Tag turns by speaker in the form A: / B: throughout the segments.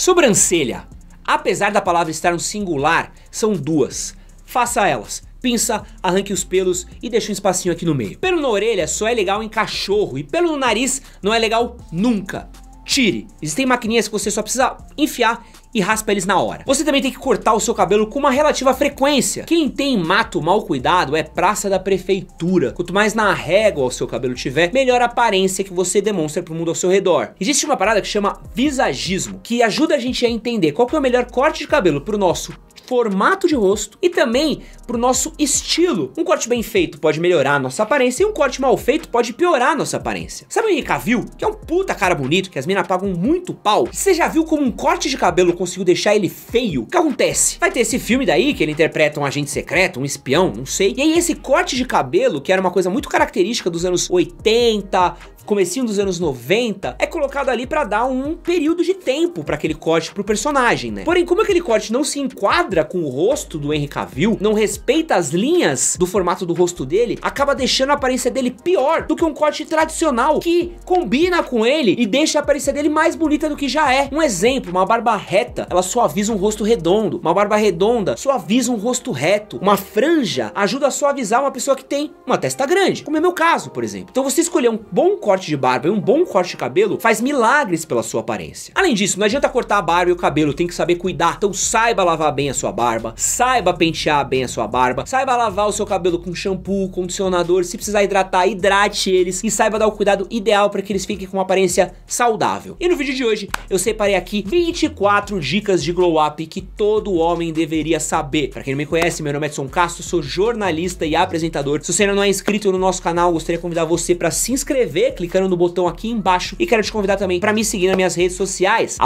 A: Sobrancelha. Apesar da palavra estar no singular, são duas. Faça elas. Pinça, arranque os pelos e deixa um espacinho aqui no meio. Pelo na orelha só é legal em cachorro e pelo no nariz não é legal nunca. Tire. Existem maquininhas que você só precisa enfiar e raspa eles na hora. Você também tem que cortar o seu cabelo com uma relativa frequência. Quem tem mato mal cuidado é praça da prefeitura. Quanto mais na régua o seu cabelo tiver, melhor a aparência que você demonstra pro mundo ao seu redor. Existe uma parada que chama visagismo, que ajuda a gente a entender qual que é o melhor corte de cabelo pro nosso formato de rosto e também para o nosso estilo. Um corte bem feito pode melhorar a nossa aparência e um corte mal feito pode piorar a nossa aparência. Sabe o Henry Cavill, que é um puta cara bonito, que as minas pagam muito pau? Você já viu como um corte de cabelo conseguiu deixar ele feio? O que acontece? Vai ter esse filme daí que ele interpreta um agente secreto, um espião, não sei. E aí esse corte de cabelo, que era uma coisa muito característica dos anos 80, comecinho dos anos 90, é colocado ali para dar um período de tempo para aquele corte pro personagem, né? Porém, como aquele corte não se enquadra com o rosto do Henry Cavill, não respeita as linhas do formato do rosto dele, acaba deixando a aparência dele pior do que um corte tradicional que combina com ele e deixa a aparência dele mais bonita do que já é. Um exemplo, uma barba reta, ela suaviza um rosto redondo. Uma barba redonda suaviza um rosto reto. Uma franja ajuda a suavizar uma pessoa que tem uma testa grande, como é meu caso, por exemplo. Então você escolher um bom corte de barba e um bom corte de cabelo faz milagres pela sua aparência. Além disso, não adianta cortar a barba e o cabelo, tem que saber cuidar. Então saiba lavar bem a sua sua barba, saiba pentear bem a sua barba, saiba lavar o seu cabelo com shampoo, condicionador, se precisar hidratar, hidrate eles e saiba dar o cuidado ideal para que eles fiquem com uma aparência saudável. E no vídeo de hoje eu separei aqui 24 dicas de glow up que todo homem deveria saber. Para quem não me conhece, meu nome é Edson Castro, sou jornalista e apresentador. Se você ainda não é inscrito no nosso canal, gostaria de convidar você para se inscrever clicando no botão aqui embaixo e quero te convidar também para me seguir nas minhas redes sociais,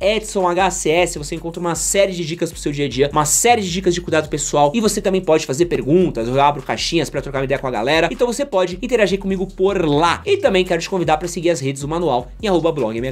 A: @edsonhcs, você encontra uma série de dicas pro seu dia a dia dia, uma série de dicas de cuidado pessoal e você também pode fazer perguntas, eu abro caixinhas para trocar uma ideia com a galera, então você pode interagir comigo por lá. E também quero te convidar para seguir as redes do manual em blogmhm.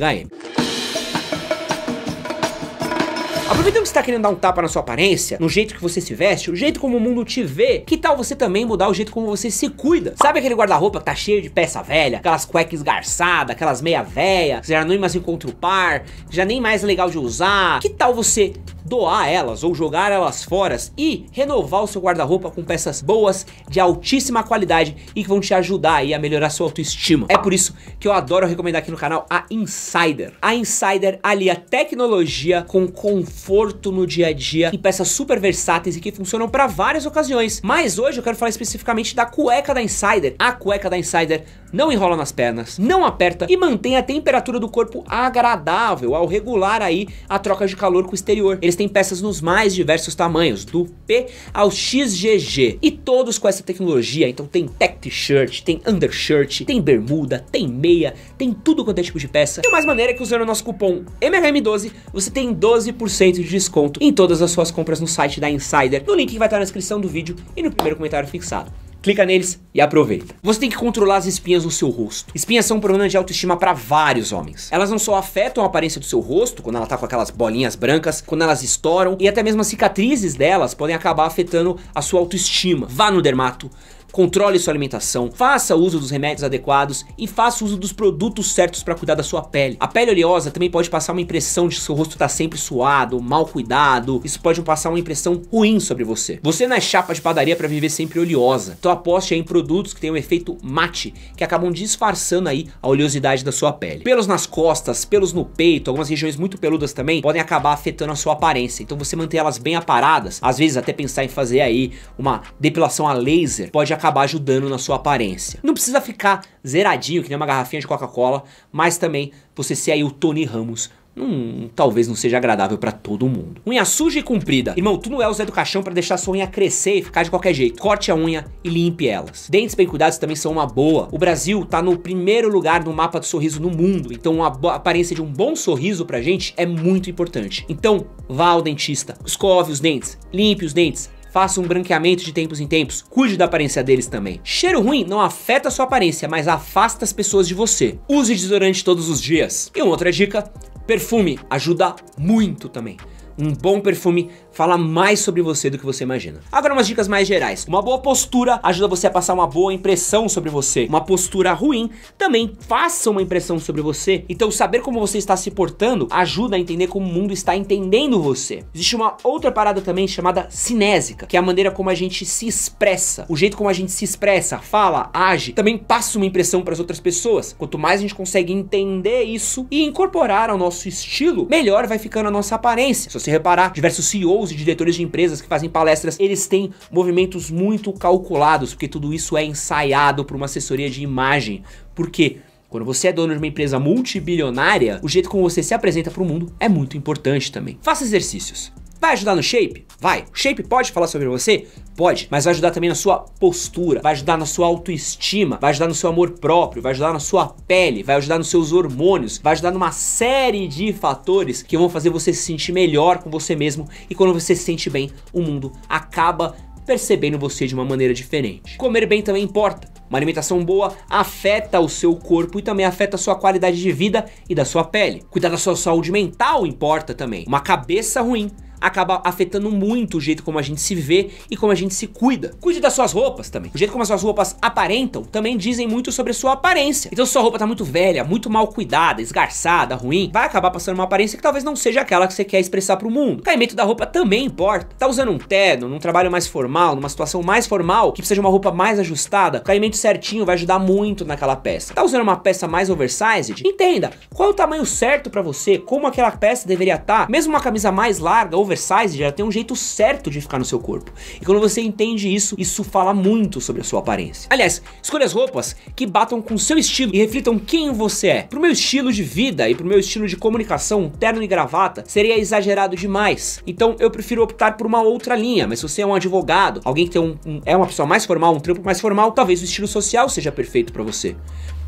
A: Aproveitando que você tá querendo dar um tapa na sua aparência, no jeito que você se veste, o jeito como o mundo te vê, que tal você também mudar o jeito como você se cuida? Sabe aquele guarda-roupa que tá cheio de peça velha, aquelas cuecas esgarçadas, aquelas meia velha, é que já nem mais encontra o par, já nem mais legal de usar? Que tal você doar elas ou jogar elas fora e renovar o seu guarda-roupa com peças boas, de altíssima qualidade e que vão te ajudar aí a melhorar sua autoestima. É por isso que eu adoro recomendar aqui no canal a Insider. A Insider alia tecnologia com conforto no dia a dia e peças super versáteis e que funcionam para várias ocasiões. Mas hoje eu quero falar especificamente da cueca da Insider. A cueca da Insider não enrola nas pernas, não aperta e mantém a temperatura do corpo agradável ao regular aí a troca de calor com o exterior. Eles têm peças nos mais diversos tamanhos, do P ao XGG, e todos com essa tecnologia. Então tem tech t-shirt, tem undershirt, tem bermuda, tem meia, tem tudo quanto é tipo de peça. E mais maneira é que usando o nosso cupom MRM12, você tem 12% de desconto em todas as suas compras no site da Insider, no link que vai estar na descrição do vídeo e no primeiro comentário fixado clica neles e aproveita. Você tem que controlar as espinhas no seu rosto. Espinhas são um problema de autoestima para vários homens. Elas não só afetam a aparência do seu rosto, quando ela tá com aquelas bolinhas brancas, quando elas estouram, e até mesmo as cicatrizes delas podem acabar afetando a sua autoestima. Vá no dermato, Controle sua alimentação, faça uso dos remédios adequados e faça uso dos produtos certos para cuidar da sua pele. A pele oleosa também pode passar uma impressão de que seu rosto está sempre suado, mal cuidado. Isso pode passar uma impressão ruim sobre você. Você não é chapa de padaria para viver sempre oleosa. Então aposte em produtos que têm um efeito mate, que acabam disfarçando aí a oleosidade da sua pele. Pelos nas costas, pelos no peito, algumas regiões muito peludas também podem acabar afetando a sua aparência. Então você manter elas bem aparadas, às vezes até pensar em fazer aí uma depilação a laser, pode acabar acabar ajudando na sua aparência. Não precisa ficar zeradinho, que nem uma garrafinha de Coca-Cola, mas também você ser aí o Tony Ramos Hum, talvez não seja agradável para todo mundo. Unha suja e comprida. Irmão, tu não é o Zé do Caixão para deixar sua unha crescer e ficar de qualquer jeito. Corte a unha e limpe elas. Dentes bem cuidados também são uma boa. O Brasil tá no primeiro lugar no mapa do sorriso no mundo, então a aparência de um bom sorriso pra gente é muito importante. Então, vá ao dentista, escove os dentes, limpe os dentes, faça um branqueamento de tempos em tempos, cuide da aparência deles também. Cheiro ruim não afeta a sua aparência, mas afasta as pessoas de você. Use desodorante todos os dias. E uma outra dica, perfume ajuda muito também. Um bom perfume fala mais sobre você do que você imagina. Agora umas dicas mais gerais. Uma boa postura ajuda você a passar uma boa impressão sobre você. Uma postura ruim também passa uma impressão sobre você. Então saber como você está se portando ajuda a entender como o mundo está entendendo você. Existe uma outra parada também chamada cinésica, que é a maneira como a gente se expressa. O jeito como a gente se expressa, fala, age, também passa uma impressão para as outras pessoas. Quanto mais a gente consegue entender isso e incorporar ao nosso estilo, melhor vai ficando a nossa aparência. Se você reparar, diversos CEOs CEOs e diretores de empresas que fazem palestras, eles têm movimentos muito calculados, porque tudo isso é ensaiado por uma assessoria de imagem. Porque quando você é dono de uma empresa multibilionária, o jeito como você se apresenta para o mundo é muito importante também. Faça exercícios. Vai ajudar no shape? Vai. O shape pode falar sobre você? Pode, mas vai ajudar também na sua postura, vai ajudar na sua autoestima, vai ajudar no seu amor próprio, vai ajudar na sua pele, vai ajudar nos seus hormônios, vai ajudar numa série de fatores que vão fazer você se sentir melhor com você mesmo e quando você se sente bem, o mundo acaba percebendo você de uma maneira diferente. Comer bem também importa. Uma alimentação boa afeta o seu corpo e também afeta a sua qualidade de vida e da sua pele. Cuidar da sua saúde mental importa também. Uma cabeça ruim acaba afetando muito o jeito como a gente se vê e como a gente se cuida. Cuide das suas roupas também. O jeito como as suas roupas aparentam também dizem muito sobre a sua aparência. Então se sua roupa tá muito velha, muito mal cuidada, esgarçada, ruim, vai acabar passando uma aparência que talvez não seja aquela que você quer expressar pro mundo. O caimento da roupa também importa. Tá usando um terno, num trabalho mais formal, numa situação mais formal, que precisa de uma roupa mais ajustada, o caimento certinho vai ajudar muito naquela peça. Tá usando uma peça mais oversized? Entenda, qual é o tamanho certo para você, como aquela peça deveria estar, tá? mesmo uma camisa mais larga, oversized, oversize já tem um jeito certo de ficar no seu corpo. E quando você entende isso, isso fala muito sobre a sua aparência. Aliás, escolha as roupas que batam com o seu estilo e reflitam quem você é. Pro meu estilo de vida e pro meu estilo de comunicação, terno e gravata seria exagerado demais. Então eu prefiro optar por uma outra linha, mas se você é um advogado, alguém que tem um, um é uma pessoa mais formal, um trampo mais formal, talvez o estilo social seja perfeito para você.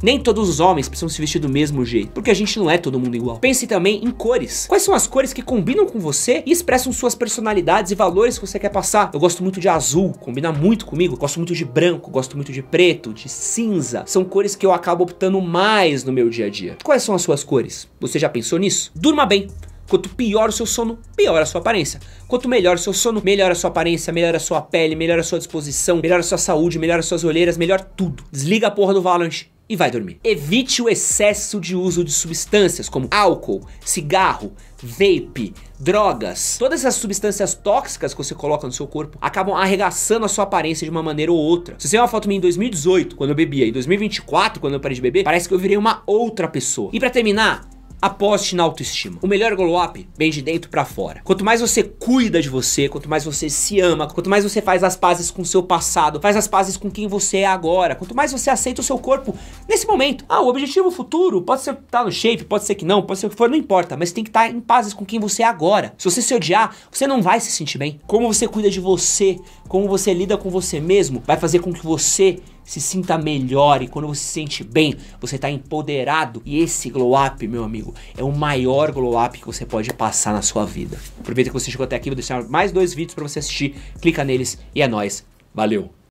A: Nem todos os homens precisam se vestir do mesmo jeito, porque a gente não é todo mundo igual. Pense também em cores. Quais são as cores que combinam com você e expressam suas personalidades e valores que você quer passar? Eu gosto muito de azul, combina muito comigo. Gosto muito de branco, gosto muito de preto, de cinza. São cores que eu acabo optando mais no meu dia a dia. Quais são as suas cores? Você já pensou nisso? Durma bem. Quanto pior o seu sono, pior a sua aparência. Quanto melhor o seu sono, melhor a sua aparência, melhor a sua pele, melhor a sua disposição, melhor a sua saúde, melhor as suas olheiras, melhor tudo. Desliga a porra do Valorant e vai dormir. Evite o excesso de uso de substâncias como álcool, cigarro, vape, drogas. Todas essas substâncias tóxicas que você coloca no seu corpo acabam arregaçando a sua aparência de uma maneira ou outra. Se você tem uma foto minha em 2018, quando eu bebia, e 2024, quando eu parei de beber, parece que eu virei uma outra pessoa. E para terminar, Aposte na autoestima. O melhor glow up vem de dentro para fora. Quanto mais você cuida de você, quanto mais você se ama, quanto mais você faz as pazes com seu passado, faz as pazes com quem você é agora, quanto mais você aceita o seu corpo nesse momento. Ah, o objetivo futuro pode ser estar tá no shape, pode ser que não, pode ser que for, não importa, mas tem que estar tá em pazes com quem você é agora. Se você se odiar, você não vai se sentir bem. Como você cuida de você, como você lida com você mesmo, vai fazer com que você se sinta melhor e quando você se sente bem, você está empoderado. E esse glow up, meu amigo, é o maior glow up que você pode passar na sua vida. Aproveita que você chegou até aqui, vou deixar mais dois vídeos para você assistir, clica neles e é nós. Valeu!